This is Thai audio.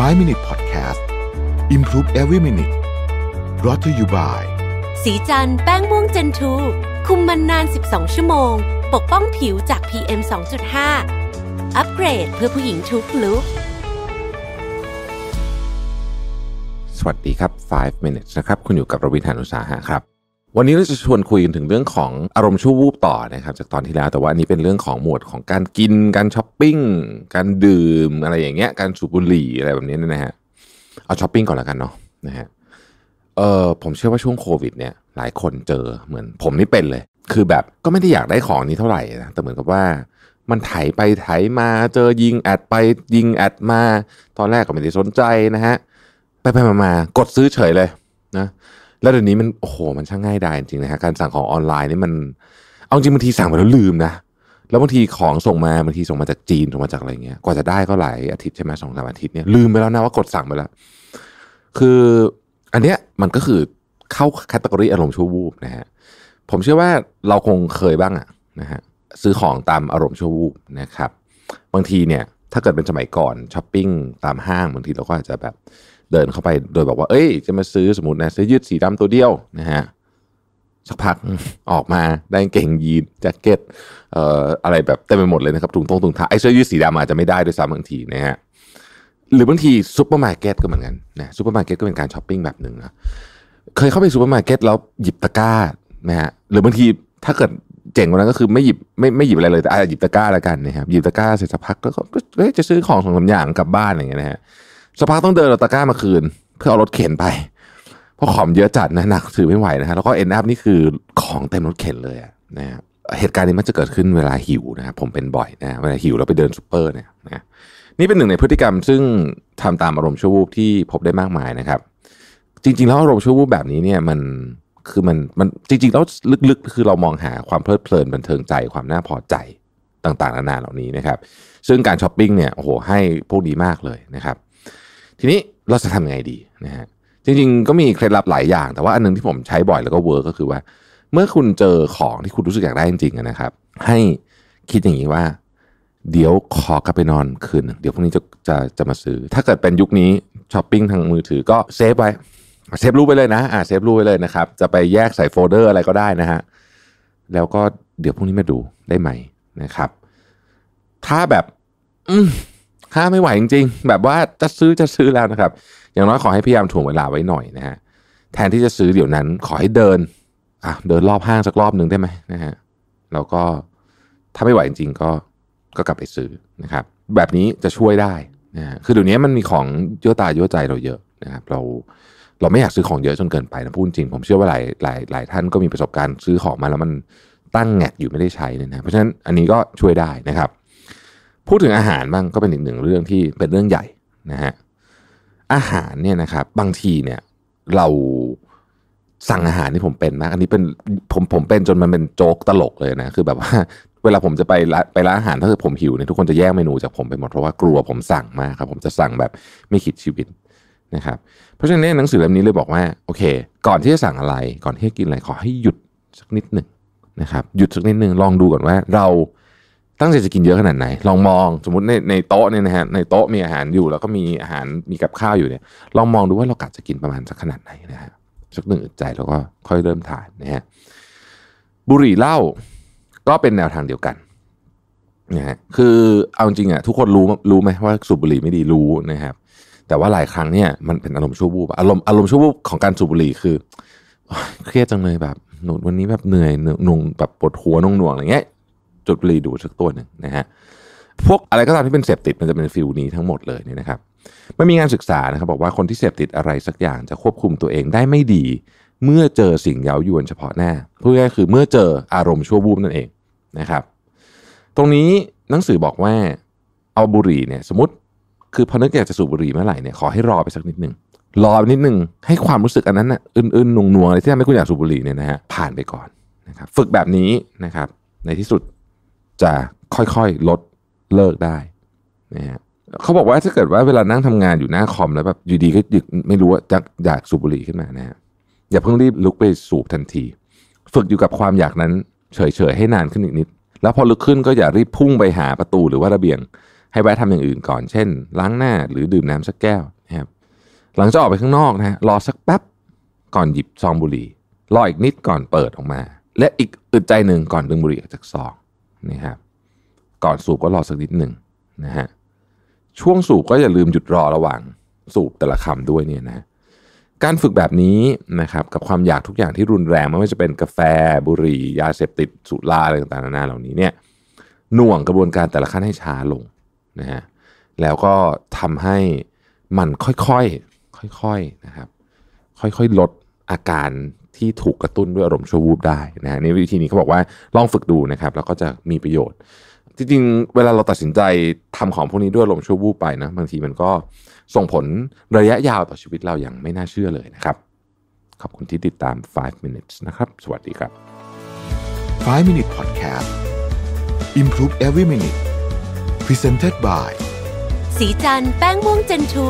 5 Minute Podcast Improve Every Minute รอ t ธออยู่บ่าย สีจันแป้งม่วงเจนทู คุมมันนาน 12 ชั่วโมง ปกป้องผิวจาก PM 2.5 อัปเกรดเพื่อผู้หญิงทุกลุกสวัสดีครับ 5 minutes นะครับ คุณอยู่กับรวิธานุสาหะครับวันนี้เราจะชวนคุยกันถึงเรื่องของอารมณ์ชั่ววูบต่อนะครับจากตอนที่แล้วแต่ว่าอันนี้เป็นเรื่องของหมวดของการกินการช้อปปิ้งการดื่ม อะไรอย่างเงี้ย การสูบบุหรี่อะไรแบบนี้นะฮะเอาช้อปปิ้งก่อนละกันเนาะนะฮะเออผมเชื่อว่าช่วงโควิด เนี่ย หลายคนเจอเหมือนผมนี่เป็นเลย คือแบบก็ไม่ได้อยากได้ของนี้เท่าไหร่นะแต่เหมือนกับว่า มันไถไปไถมาเจอยิงแอด ไปยิงแอดมา ตอนแรกก็ไม่ได้สนใจนะฮะไปไปมามากดซื้อเฉยเลยนะแล้วเดี๋ยวนี้มันโอ้โหมันช่างง่ายดายจริงนะฮะการสั่งของออนไลน์นี่มันเอาจริงบางทีสั่งไปแล้วลืมนะ แล้วบางทีของส่งมาบางทีส่งมาจากจีนส่งมาจากอะไรเงี้ยกว่าจะได้ก็หลายอาทิตย์ใช่ไหมสองสามอาทิตย์เนี่ยลืมไปแล้วนะว่ากดสั่งไปแล้ว คืออันเนี้ยมันก็คือเข้าแคตตากรีอารมณ์ชั่ววูบนะฮะผมเชื่อว่าเราคงเคยบ้างอะนะฮะซื้อของตามอารมณ์ชั่ววูบนะครับ บางทีเนี่ยถ้าเกิดเป็นสมัยก่อนช้อปปิ้งตามห้างบางทีเราก็อาจจะแบบเดินเข้าไปโดยบอกว่า เอ้ย จะมาซื้อสมมตินะ เสื้อยืดสีดำตัวเดียวนะฮะ สักพักออกมาได้เก่งยีนแจ็คเก็ตเอ่อ อะไรแบบเต็มไปหมดเลยนะครับถุงตทงถุงเท้าไอ้เสื้อยืดสีดำอาจจะไม่ได้ด้วยซ้ำบางทีนะฮะ หรือบางทีซูเปอร์มาร์เก็ตก็เหมือนกันนะซูเปอร์มาร์เก็ตก็เป็นการช้อปปิ้งแบบหนึ่งนะ เคยเข้าไปซูเปอร์มาร์เก็ตแล้วหยิบตะกร้านะฮะ หรือบางทีถ้าเกิดเจ๋งกว่านั้นก็คือไม่หยิบไม่ไม่หยิบอะไรเลยแต่อาจหยิบตะกร้าละกันนะครับ หยิบตะกร้าเสร็จสักพักก็จะซื้อของสองสาอย่างกลับบ้านอย่างเงี้ยนะฮะสักพักต้องเดินรถตะกร้ามาคืน เพื่อเอารถเข็นไป เพราะของเยอะจัดนะหนักถือไม่ไหวนะฮะแล้วก็เอ็นแอันี่คือของเต็มรถเข็นเลยนะฮะเหตุการณ์นี้มันจะเกิดขึ้นเวลาหิวนะครับผมเป็นบ่อยนะ เวลาหิวเราไปเดินซูเปอร์เนี่ยนะนี่เป็นหนึ่งในพฤติกรรมซึ่งทำตามอารมณ์ชั่ววูบที่พบได้มากมายนะครับ จริงๆแล้วอารมณ์ชั่ววูบแบบนี้เนี่ยมันคือมันมันจริงๆแล้วลึกๆคือเรามองหาความเพลิดเพลินบันเทิงใจความน่าพอใจต่างๆ นานาเหล่านี้นะครับ ซึ่งการช้อปปิ้งเนี่ยโอ้โหให้พวกดีมากเลยนะครับทีนี้เราจะทำยังไงดีนะฮะจริง ๆ ก็มีเคล็ดลับหลายอย่าง แต่ว่าอันนึงที่ผมใช้บ่อยแล้วก็เวิร์กก็คือว่า เมื่อคุณเจอของที่คุณรู้สึกอยากได้จริงๆนะครับ ให้คิดอย่างนี้ว่า เดี๋ยวขอกลับไปนอนคืนเดี๋ยวพรุ่งนี้จะจะจะมาซื้อ ถ้าเกิดเป็นยุคนี้ช้อปปิ้งทางมือถือก็เซฟไว้เซฟรูปไปเลยนะอ่าเซฟรูปไปเลยนะครับจะไปแยกใส่โฟลเดอร์อะไรก็ได้นะฮะแล้วก็เดี๋ยวพรุ่งนี้มาดูได้ไหมนะครับ ถ้าแบบอืถ่าไม่ไหวจริงๆ แบบว่าจะซื้อจะซื้อแล้วนะครับ อย่างน้อยขอให้พยายามถ่วงเวลาไว้หน่อยนะฮะแทนที่จะซื้อเดี๋ยวนั้นขอให้เดินอ่ะเดินรอบห้างสักรอบหนึ่งได้ไหมนะฮะแล้วก็ถ้าไม่ไหวจริง ๆ ก็ก็กลับไปซื้อนะครับ แบบนี้จะช่วยได้นะฮะคือเดี๋ยวนี้มันมีของเยอะตายอะใจเราเยอะนะครับเราเราไม่อยากซื้อของเยอะจนเกินไปนะพูดจริงผมเชื่อว่าหลายหลายหลายท่านก็มีประสบการณ์ซื้อของมาแล้วมันตั้งแงกอยู่ไม่ได้ใช้เนยนะ เพราะฉะนั้นอันนี้ก็ช่วยได้นะครับพูดถึงอาหารบ้างก็เป็นอีกหนึ่งเรื่องที่เป็นเรื่องใหญ่นะฮะอาหารเนี่ยนะครับบางทีเนี่ย เราสั่งอาหารที่ผมเป็นมากอันนี้เป็นผมผมเป็นจนมันเป็นโจ๊กตลกเลยนะคือแบบว่า เวลาผมจะไปร้านไปร้านอาหาร ถ้าเกิดผมหิวเนี่ยทุกคนจะแย่งเมนูจากผมไปหมดเพราะว่ากลัวผมสั่งมากครับผมจะสั่งแบบไม่คิดชีวิตนะครับเพราะฉะนั้นหนังสือเล่มนี้เลยบอกว่า โอเค ก่อนที่จะสั่งอะไร ก่อนที่จะกินอะไรขอให้หยุดสักนิดหนึ่งนะครับหยุดสักนิดหนึ่งลองดูก่อนว่า เราตั้งใจจะกินเยอะขนาดไหนลองมองสมมติในในโต๊ะเนี่ยนะฮะในโต๊ะมีอาหารอยู่ แล้วก็มีอาหารมีกับข้าวอยู่เนี่ย ลองมองดูว่าเรากะจะกินประมาณสักขนาดไหนนะฮะสักหนึ่งใจแล้วก็ค่อยเริ่มทานนะฮะบุหรี่เหล้าก็เป็นแนวทางเดียวกันนะฮะคือเอาจริงอะทุกคนรู้รู้ไหมว่าสูบบุหรี่ไม่ดีรู้นะครับแต่ว่าหลายครั้งเนี่ยมันเป็นอารมณ์ชั่ววูบอารมณ์อารมณ์ชั่ววูบของการสูบบุหรี่คือ เครียดจังเลยแบบหนูวันนี้แบบเหนื่อยหนุ่งแบบปวดหัวน่วงๆอะไรเงี้ยจุดบุหรี่ดูดสักตัวหนึ่งนะฮะพวกอะไรก็ตามที่เป็นเสพติดมันจะเป็นฟิลนี้ทั้งหมดเลยเนี่ยนะครับไม่มีงานศึกษานะครับบอกว่าคนที่เสพติดอะไรสักอย่างจะควบคุมตัวเองได้ไม่ดี เมื่อเจอสิ่งเย้ายวนเฉพาะหน้าพูดง่ายคือเมื่อเจออารมณ์ชั่ววูบนั่นเองนะครับ ตรงนี้หนังสือบอกว่าเอาบุหรี่เนี่ยสมมติคือพอนึกอยากจะสูบบุหรี่เมื่อไหร่เนี่ยขอให้รอไปสักนิดหนึ่งรอไปนิดหนึ่งให้ความรู้สึกอันนั้นนะ่ะอื่นๆนงวงอะไรที่ทำให้คุณอยากสูบบุหรี่เนี่ยนะฮะผ่านไปก่อนนะครับฝึกแบบนี้นะครับในที่สุดจะค่อยๆลดเลิกได้นะฮะเขาบอกว่าถ้าเกิดว่าเวลานั่งทำงานอยู่หน้าคอมแล้วแบบอยู่ดีก็หยุไม่รู้ว่าจะอยากสูบบุหรี่ขึ้นมานะฮะอย่าเพิ่งรีบลุกไปสูบทันที ฝึกอยู่กับความอยากนั้นเฉยๆให้นานขึ้นอีกนิด แล้วพอลุกขึ้นก็อย่ารีบพุ่งไปหาประตูหรือว่าระเบียง ให้แวะทำอย่างอื่นก่อนเช่นล้างหน้าหรือดื่มน้ำสักแก้วนะครับหลังจะออกไปข้างนอกนะฮะรอสักแป๊บก่อนหยิบซองบุหรี่รออีกนิดก่อนเปิดออกมา และอีกอึดใจหนึ่งก่อนดึงบุหรี่ออกจากซองนะครับก่อนสูบก็รอสักนิดหนึ่งนะฮะช่วงสูบก็อย่าลืมหยุดรอระหว่างสูบแต่ละคำด้วยเนี่ยนะการฝึกแบบนี้นะครับกับความอยากทุกอย่างที่รุนแรง ไม่ว่าจะเป็นกาแฟ บุหรี่ ยาเสพติดสุราอะไรต่างๆนานาเหล่านี้เนี่ยหน่วงกระบวนการแต่ละขั้นให้ช้าลงนะฮะแล้วก็ทำให้มันค่อยๆค่อยๆนะครับค่อยๆลดอาการที่ถูกกระตุ้นด้วยอารมณ์ชั่ววูบได้นะฮะนี่วิธีนี้เขาบอกว่าลองฝึกดูนะครับแล้วก็จะมีประโยชน์ จริง ๆ เวลาเราตัดสินใจทำของพวกนี้ด้วยอารมณ์ชั่ววูบไปนะบางทีมันก็ส่งผลระยะยาวต่อชีวิตเราอย่างไม่น่าเชื่อเลยนะครับ ขอบคุณที่ติดตาม 5 minutes นะครับ สวัสดีครับ 5 minute s podcast improve every minute presented by สีจันแป้งม่วงเจนทู